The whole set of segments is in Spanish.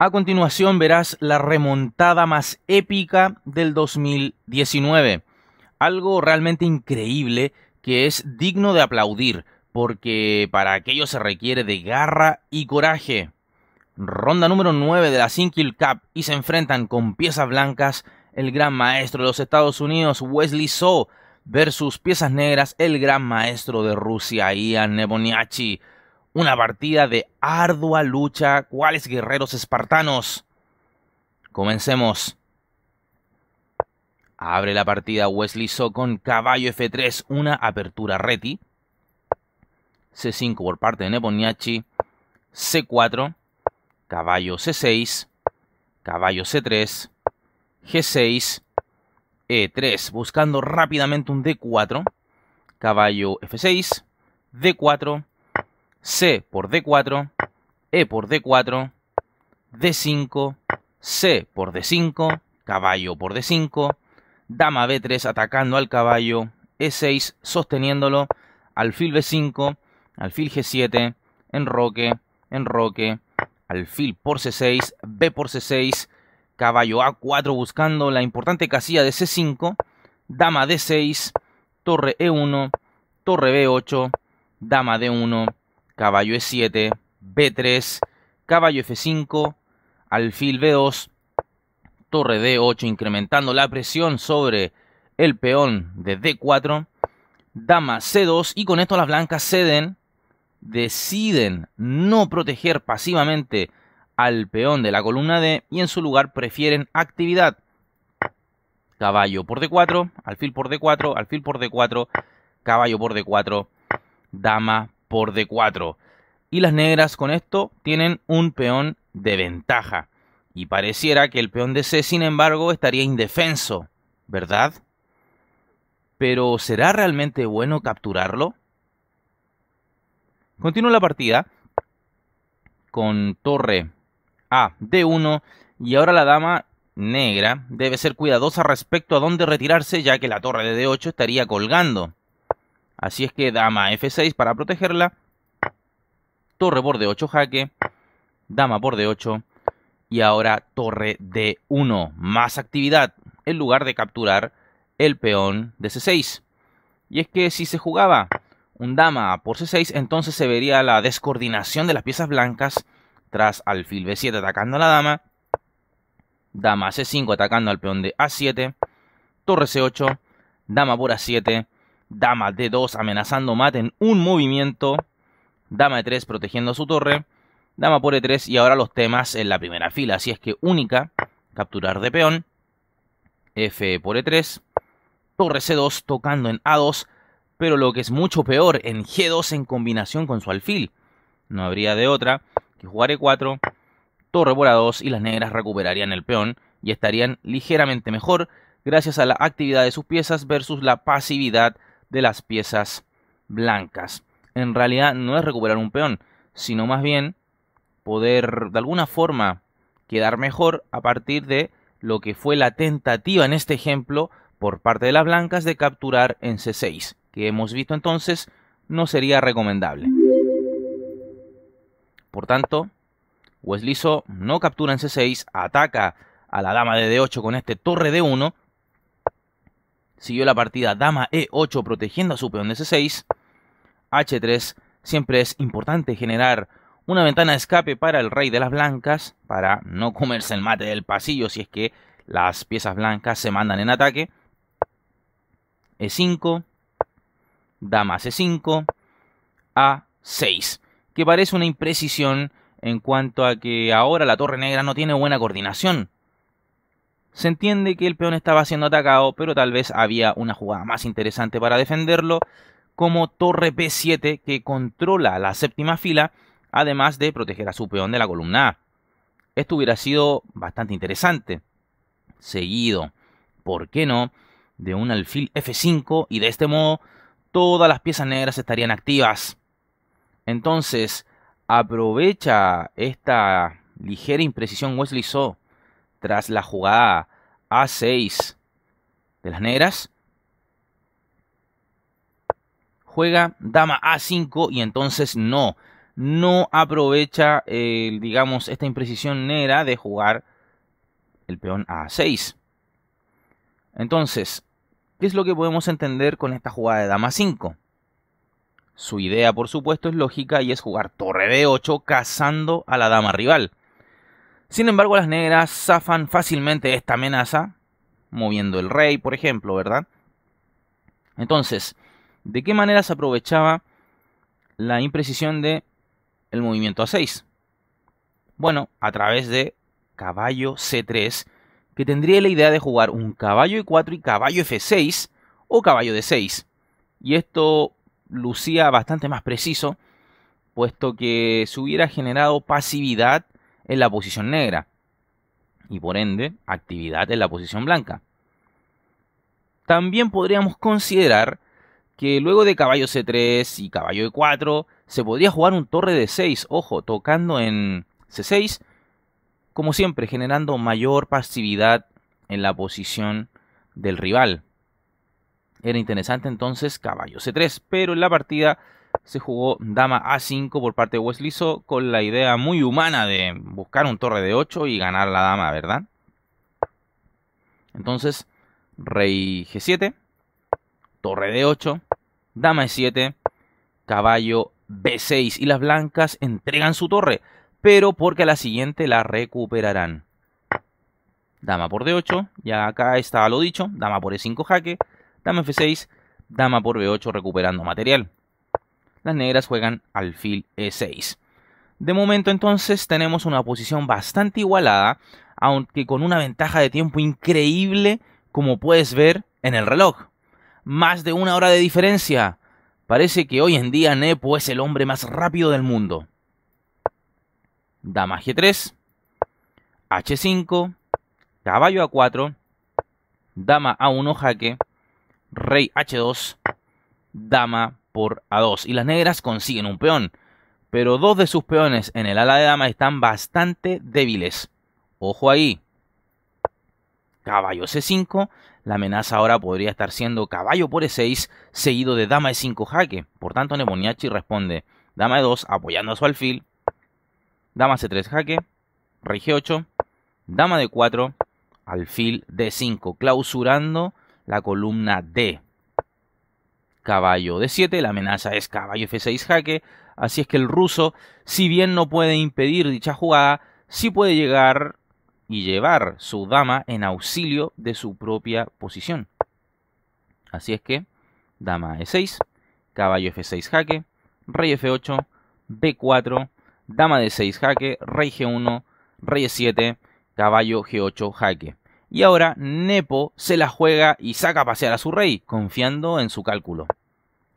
A continuación verás la remontada más épica del 2019. Algo realmente increíble que es digno de aplaudir, porque para aquello se requiere de garra y coraje. Ronda número 9 de la Sinkill Cup y se enfrentan con piezas blancas el gran maestro de los Estados Unidos Wesley So versus piezas negras el gran maestro de Rusia Ian Neboniachi una partida de ardua lucha. ¿Cuáles guerreros espartanos? Comencemos. Abre la partida Wesley So con caballo F3, una apertura reti. C5 por parte de Neponiachi. C4, caballo C6, caballo C3, G6, E3, buscando rápidamente un D4, caballo F6, D4, C por D4, E por D4, D5, C por D5, caballo por D5, dama B3 atacando al caballo, E6 sosteniéndolo, alfil B5, alfil G7, enroque, enroque, alfil por C6, B por C6, caballo A4 buscando la importante casilla de C5, dama D6, torre E1, torre B8, dama D1, caballo E7, B3, caballo F5, alfil B2, torre D8 incrementando la presión sobre el peón de D4, dama C2 y con esto las blancas ceden, deciden no proteger pasivamente al peón de la columna D y en su lugar prefieren actividad. Caballo por D4, alfil por D4, alfil por D4, caballo por D4, dama por D4. Y las negras con esto tienen un peón de ventaja. Y pareciera que el peón de C, sin embargo, estaría indefenso, ¿verdad? Pero ¿será realmente bueno capturarlo? Continúa la partida con torre A, D1 y ahora la dama negra debe ser cuidadosa respecto a dónde retirarse ya que la torre de D8 estaría colgando. Así es que dama F6 para protegerla. Torre por D8 jaque. Dama por D8. Y ahora torre D1. Más actividad en lugar de capturar el peón de C6. Y es que si se jugaba un dama por C6, entonces se vería la descoordinación de las piezas blancas tras alfil B7 atacando a la dama. Dama C5 atacando al peón de A7. Torre C8. Dama por A7 Dama D2 amenazando mate en un movimiento. Dama E3 protegiendo su torre. Dama por E3 y ahora los temas en la primera fila. Así es que única, capturar de peón. F por E3. Torre C2 tocando en A2. Pero lo que es mucho peor, en G2 en combinación con su alfil. No habría de otra que jugar E4. Torre por A2 y las negras recuperarían el peón y estarían ligeramente mejor gracias a la actividad de sus piezas versus la pasividad de las piezas blancas. En realidad no es recuperar un peón, sino más bien poder de alguna forma quedar mejor a partir de lo que fue la tentativa en este ejemplo por parte de las blancas de capturar en C6, que hemos visto entonces no sería recomendable. Por tanto, Wesley no captura en C6, ataca a la dama de D8 con este torre de 1 siguió la partida dama e8 protegiendo a su peón de c6, h3, siempre es importante generar una ventana de escape para el rey de las blancas, para no comerse el mate del pasillo si es que las piezas blancas se mandan en ataque, e5, dama c5, a6, que parece una imprecisión en cuanto a que ahora la torre negra no tiene buena coordinación se entiende que el peón estaba siendo atacado, pero tal vez había una jugada más interesante para defenderlo, como torre P7 que controla la séptima fila, además de proteger a su peón de la columna A. Esto hubiera sido bastante interesante. Seguido, ¿por qué no?, de un alfil F5 y de este modo todas las piezas negras estarían activas. Entonces, aprovecha esta ligera imprecisión Wesley Saw tras la jugada A6 de las negras. Juega dama A5 y entonces no, no aprovecha, digamos, esta imprecisión negra de jugar el peón A6. Entonces, ¿qué es lo que podemos entender con esta jugada de dama 5? Su idea, por supuesto, es lógica y es jugar torre B8 cazando a la dama rival. Sin embargo, las negras zafan fácilmente esta amenaza, moviendo el rey, por ejemplo, ¿verdad? Entonces, ¿de qué manera se aprovechaba la imprecisión de el movimiento A6? Bueno, a través de caballo C3, que tendría la idea de jugar un caballo E4 y caballo F6 o caballo D6. Y esto lucía bastante más preciso, puesto que se hubiera generado pasividad en la posición negra y por ende actividad en la posición blanca. También podríamos considerar que luego de caballo C3 y caballo E4 se podría jugar un torre de 6, ojo, tocando en C6, como siempre, generando mayor pasividad en la posición del rival. Era interesante entonces caballo C3, pero en la partida se jugó dama a5 por parte de Wesley con la idea muy humana de buscar un torre de 8 y ganar la dama, ¿verdad? Entonces, rey g7, torre de 8, dama e7, caballo b6 y las blancas entregan su torre, pero porque a la siguiente la recuperarán. Dama por d8, ya acá estaba lo dicho, dama por e5 jaque, dama f6, dama por b8 recuperando material las negras juegan alfil E6. De momento entonces tenemos una posición bastante igualada, aunque con una ventaja de tiempo increíble como puedes ver en el reloj. Más de una hora de diferencia. Parece que hoy en día Nepo es el hombre más rápido del mundo. Dama G3, H5, caballo A4, dama A1 jaque, rey H2, dama por A2 y las negras consiguen un peón, pero dos de sus peones en el ala de dama están bastante débiles. Ojo ahí. Caballo C5, la amenaza ahora podría estar siendo caballo por E6 seguido de dama E5 jaque. Por tanto, Neboniachi responde dama E2 apoyando a su alfil, dama C3 jaque, rey G8, dama D4, alfil D5, clausurando la columna D caballo D7, la amenaza es caballo F6 jaque, así es que el ruso, si bien no puede impedir dicha jugada, sí puede llegar y llevar su dama en auxilio de su propia posición. Así es que, dama E6, caballo F6 jaque, rey F8, B4, dama D6 jaque, rey G1, rey E7, caballo G8 jaque y ahora Nepo se la juega y saca a pasear a su rey, confiando en su cálculo.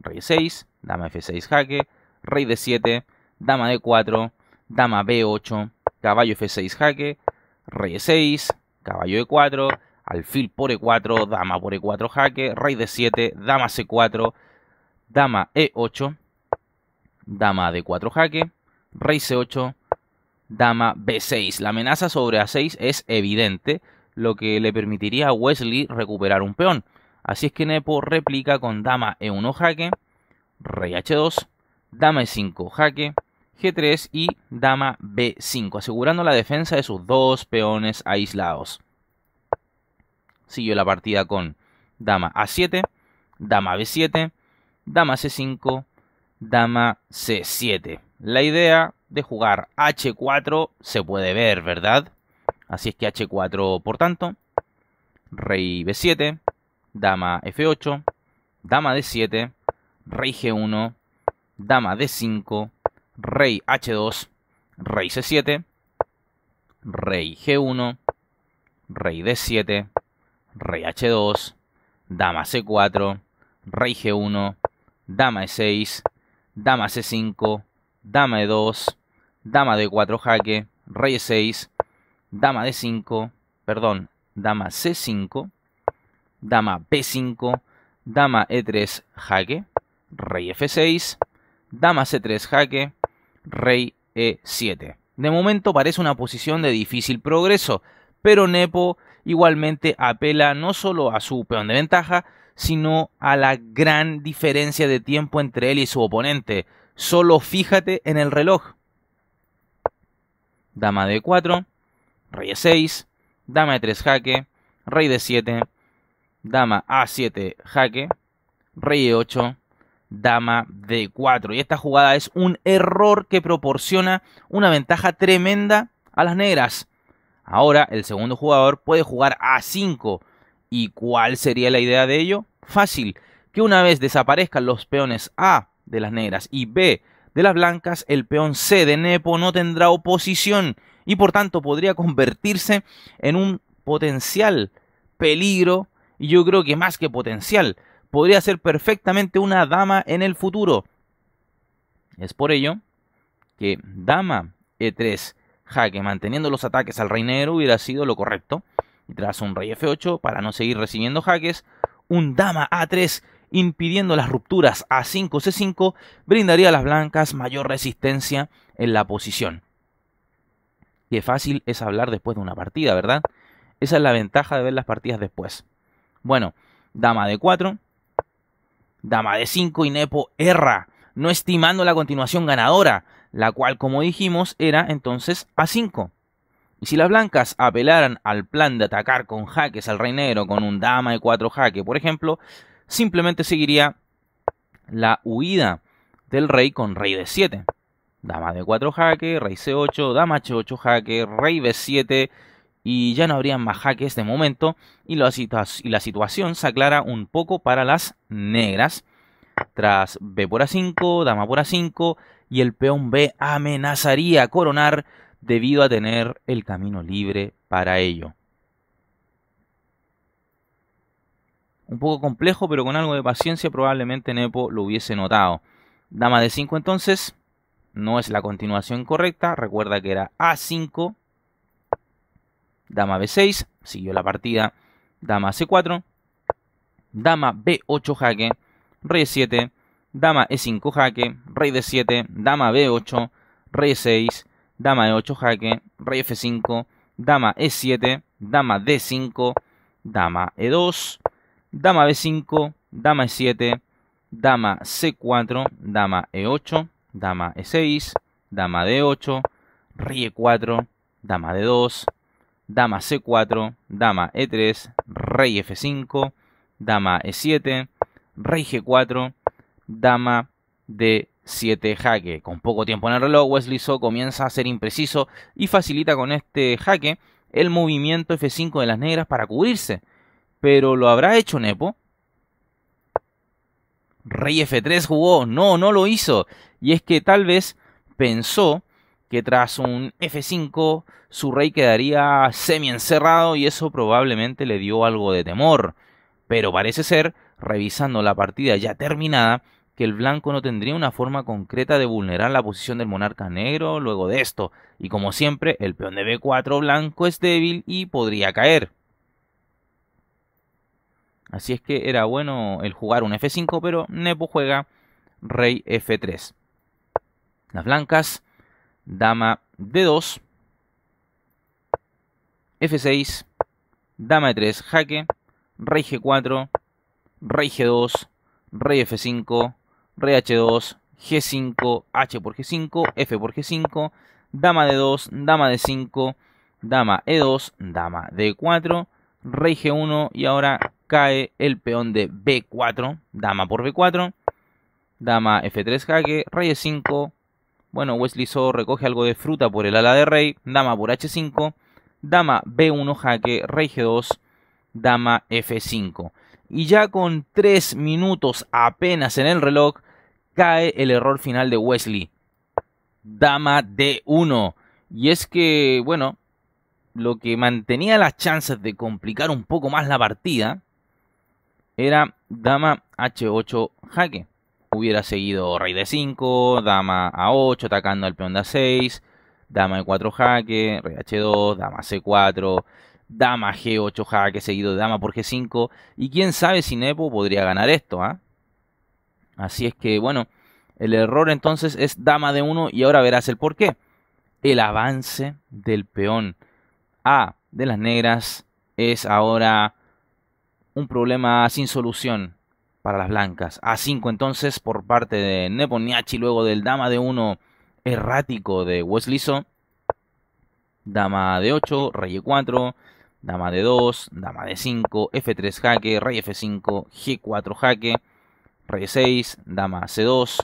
Rey 6, dama F6 jaque, rey D7, dama D4, dama B8, caballo F6 jaque, rey E6, caballo E4, alfil por E4, dama por E4 jaque, rey D7, dama C4, dama E8, dama D4 jaque, rey C8, dama B6. La amenaza sobre A6 es evidente, lo que le permitiría a Wesley recuperar un peón. Así es que Nepo replica con dama e1 jaque, rey h2, dama e5 jaque, g3 y dama b5, asegurando la defensa de sus dos peones aislados. Siguió la partida con dama a7, dama b7, dama c5, dama c7. La idea de jugar h4 se puede ver, ¿verdad? Así es que H4, por tanto, Rey B7, Dama F8, Dama D7, Rey G1, Dama D5, Rey H2, Rey C7, Rey G1, Rey D7, Rey H2, Dama C4, Rey G1, Dama E6, Dama C5, Dama E2, Dama D4 jaque, Rey E6, dama D5, perdón, dama C5, dama B5, dama E3 jaque, rey F6, dama C3 jaque, rey E7. De momento parece una posición de difícil progreso, pero Nepo igualmente apela no solo a su peón de ventaja, sino a la gran diferencia de tiempo entre él y su oponente. Solo fíjate en el reloj. Dama D4, rey e 6, dama e3 jaque, rey d7, dama a7 jaque, rey e8, dama d4. Y esta jugada es un error que proporciona una ventaja tremenda a las negras. Ahora el segundo jugador puede jugar a5. ¿Y cuál sería la idea de ello? Fácil, que una vez desaparezcan los peones A de las negras y B de las blancas, el peón C de Nepo no tendrá oposición y por tanto podría convertirse en un potencial peligro y yo creo que más que potencial podría ser perfectamente una dama en el futuro. Es por ello que dama e3 jaque manteniendo los ataques al rey negro hubiera sido lo correcto y tras un rey f8 para no seguir recibiendo jaques un dama a3 impidiendo las rupturas a5 c5 brindaría a las blancas mayor resistencia en la posición. Qué fácil es hablar después de una partida, ¿verdad? Esa es la ventaja de ver las partidas después. Bueno, dama de 4, dama de 5 y Nepo erra, no estimando la continuación ganadora, la cual, como dijimos, era entonces a 5. Y si las blancas apelaran al plan de atacar con jaques al rey negro con un dama de 4 jaque, por ejemplo, simplemente seguiría la huida del rey con rey de 7. Dama de 4 jaque, rey c8, dama h8 jaque, rey b7 y ya no habrían más jaques de momento y la, y la situación se aclara un poco para las negras. Tras b por a5, dama por a5 y el peón b amenazaría coronar debido a tener el camino libre para ello. Un poco complejo, pero con algo de paciencia probablemente Nepo lo hubiese notado. Dama de 5 entonces, no es la continuación correcta. Recuerda que era A5, dama B6, siguió la partida, dama C4, dama B8 jaque, rey 7, dama E5 jaque, rey D7, dama B8, rey 6, dama E8 jaque, rey F5, dama E7, dama D5, dama E2, dama B5, dama E7, dama C4, dama E8, dama e6, dama d8, rey e 4, dama d2, dama c4, dama e3, rey f5, dama e7, rey g4, dama d7 jaque. Con poco tiempo en el reloj, Wesley So comienza a ser impreciso y facilita con este jaque el movimiento f5 de las negras para cubrirse. Pero lo habrá hecho Nepo. Rey F3 jugó, no, no lo hizo y es que tal vez pensó que tras un F5 su rey quedaría semi encerrado y eso probablemente le dio algo de temor, pero parece ser, revisando la partida ya terminada, que el blanco no tendría una forma concreta de vulnerar la posición del monarca negro luego de esto, y como siempre, el peón de B4 blanco es débil y podría caer. Así es que era bueno el jugar un F5, pero Nepo juega rey F3. Las blancas, dama D2, F6, dama E3, jaque, rey G4, rey G2, rey F5, rey H2, G5, H por G5, F por G5, dama D2, dama D5, dama E2, dama D4, rey G1 y ahora cae el peón de B4, dama por B4, dama F3 jaque, rey E5, bueno, Wesley So recoge algo de fruta por el ala de rey, dama por h5, dama b1 jaque, rey g2, dama f5. Y ya con 3 minutos apenas en el reloj, cae el error final de Wesley. Dama d1. Y es que, bueno, lo que mantenía las chances de complicar un poco más la partida era dama h8 jaque hubiera seguido rey de 5, dama a 8, atacando al peón de a 6, dama de 4 jaque, rey h2, dama c4, dama g8 jaque, seguido de dama por g5. Y quién sabe si Nepo podría ganar esto. ¿ah? Así es que, bueno, el error entonces es dama de 1 y ahora verás el por qué. El avance del peón A de las negras es ahora un problema sin solución para las blancas. A5 entonces por parte de Neponiachi, luego del dama de 1 errático de Wesley So. Dama de 8, rey e4, dama de 2, dama de 5, f3 jaque, rey f5, g4 jaque, rey 6, dama c2,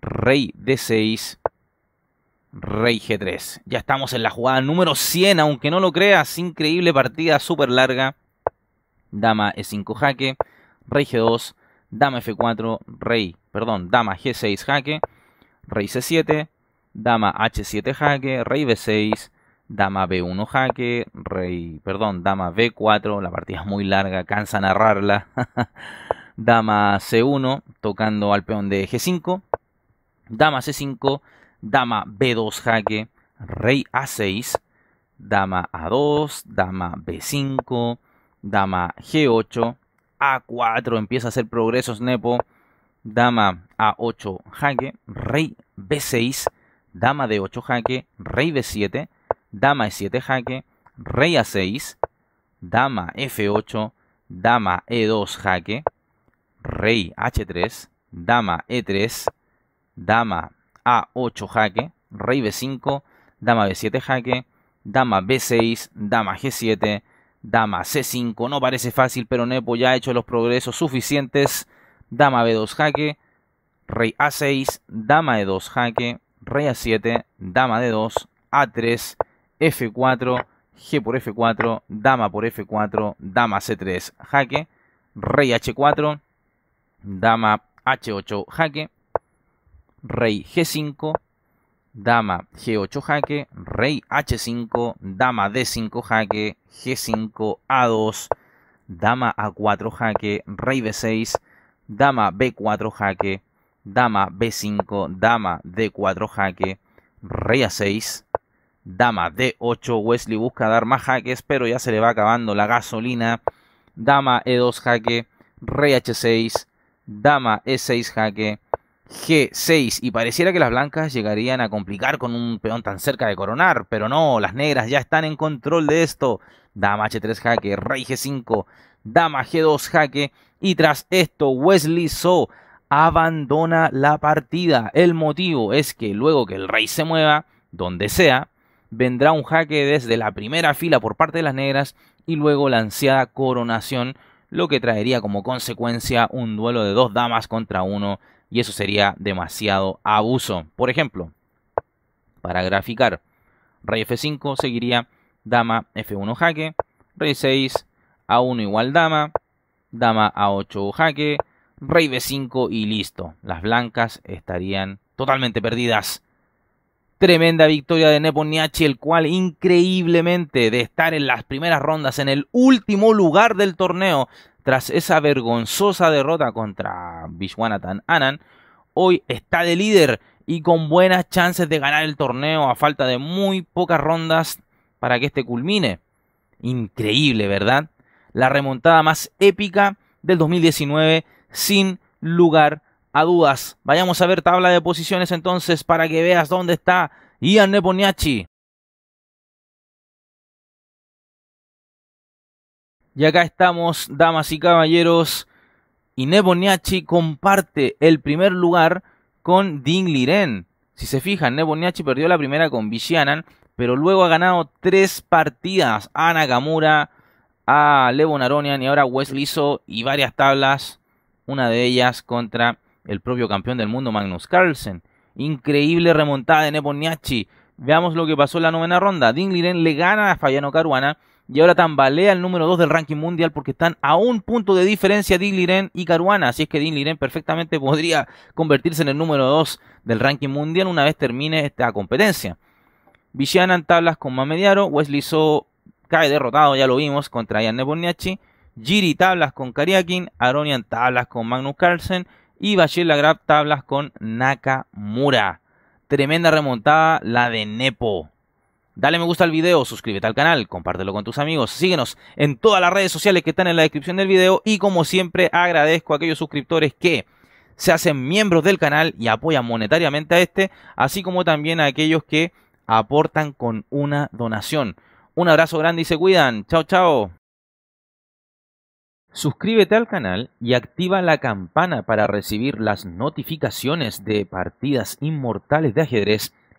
rey d6, rey g3. Ya estamos en la jugada número 100, aunque no lo creas, increíble partida, súper larga. Dama e5 jaque, rey G2, dama F4, rey, perdón, dama G6 jaque, rey C7, dama H7 jaque, rey B6, dama B1 jaque, rey, perdón, dama B4, la partida es muy larga, cansa narrarla, dama C1 tocando al peón de G5, dama C5, dama B2 jaque, rey A6, dama A2, dama B5, dama G8, a4, empieza a hacer progresos Nepo, dama A8 jaque, rey B6, dama D8 jaque, rey B7, dama E7 jaque, rey A6, dama F8, dama E2 jaque, rey H3, dama E3, dama A8 jaque, rey B5, dama B7 jaque, dama B6, dama G7, Dama C5 no parece fácil, pero Nepo ya ha hecho los progresos suficientes. Dama B2 jaque, Rey A6, Dama E2 jaque, Rey A7, Dama D2, A3, F4, G por F4, Dama por F4, Dama C3 jaque, Rey H4, Dama H8 jaque, Rey G5, dama G8 jaque, rey H5, dama D5 jaque, G5 A2, dama A4 jaque, rey B6, dama B4 jaque, dama B5, dama D4 jaque, rey A6, dama D8, Wesley busca dar más jaques, pero ya se le va acabando la gasolina, dama E2 jaque, rey H6, dama E6 jaque, G6 y pareciera que las blancas llegarían a complicar con un peón tan cerca de coronar, pero no, las negras ya están en control de esto. Dama H3 jaque, rey G5, dama G2 jaque y tras esto Wesley So abandona la partida. El motivo es que luego que el rey se mueva, donde sea, vendrá un jaque desde la primera fila por parte de las negras y luego la ansiada coronación, lo que traería como consecuencia un duelo de dos damas contra uno y eso sería demasiado abuso. Por ejemplo, para graficar, rey f5 seguiría dama f1 jaque, rey 6 a1 igual dama, dama a8 jaque, rey b5 y listo. Las blancas estarían totalmente perdidas. Tremenda victoria de Neponiachi, el cual increíblemente de estar en las primeras rondas, en el último lugar del torneo, tras esa vergonzosa derrota contra Vishwanathan Anand, hoy está de líder y con buenas chances de ganar el torneo a falta de muy pocas rondas para que este culmine. Increíble, ¿verdad? La remontada más épica del 2019 sin lugar a dudas. Vayamos a ver tabla de posiciones entonces para que veas dónde está Ian Neponiachi. Y acá estamos, damas y caballeros. Y Neboniachi comparte el primer lugar con Ding Liren. Si se fijan, Neboniachi perdió la primera con Vishyanan, pero luego ha ganado tres partidas a Nakamura, a Levon Aronian y ahora Wes So y varias tablas, una de ellas contra el propio campeón del mundo Magnus Carlsen. Increíble remontada de Neboniachi. Veamos lo que pasó en la novena ronda. Ding Liren le gana a Fayano Caruana y ahora tambalea el número 2 del ranking mundial porque están a un punto de diferencia Dean Liren y Caruana. Así es que Dean Liren perfectamente podría convertirse en el número 2 del ranking mundial una vez termine esta competencia. Villana tablas con Mamediaro, Wesley So cae derrotado, ya lo vimos, contra Ian Neborniachi. Giri tablas con Kariakin, Aronian tablas con Magnus Carlsen y Bachela Grab tablas con Nakamura. Tremenda remontada la de Nepo. Dale me gusta al video, suscríbete al canal, compártelo con tus amigos, síguenos en todas las redes sociales que están en la descripción del video y como siempre agradezco a aquellos suscriptores que se hacen miembros del canal y apoyan monetariamente a este, así como también a aquellos que aportan con una donación. Un abrazo grande y se cuidan. Chao, chao. Suscríbete al canal y activa la campana para recibir las notificaciones de partidas inmortales de ajedrez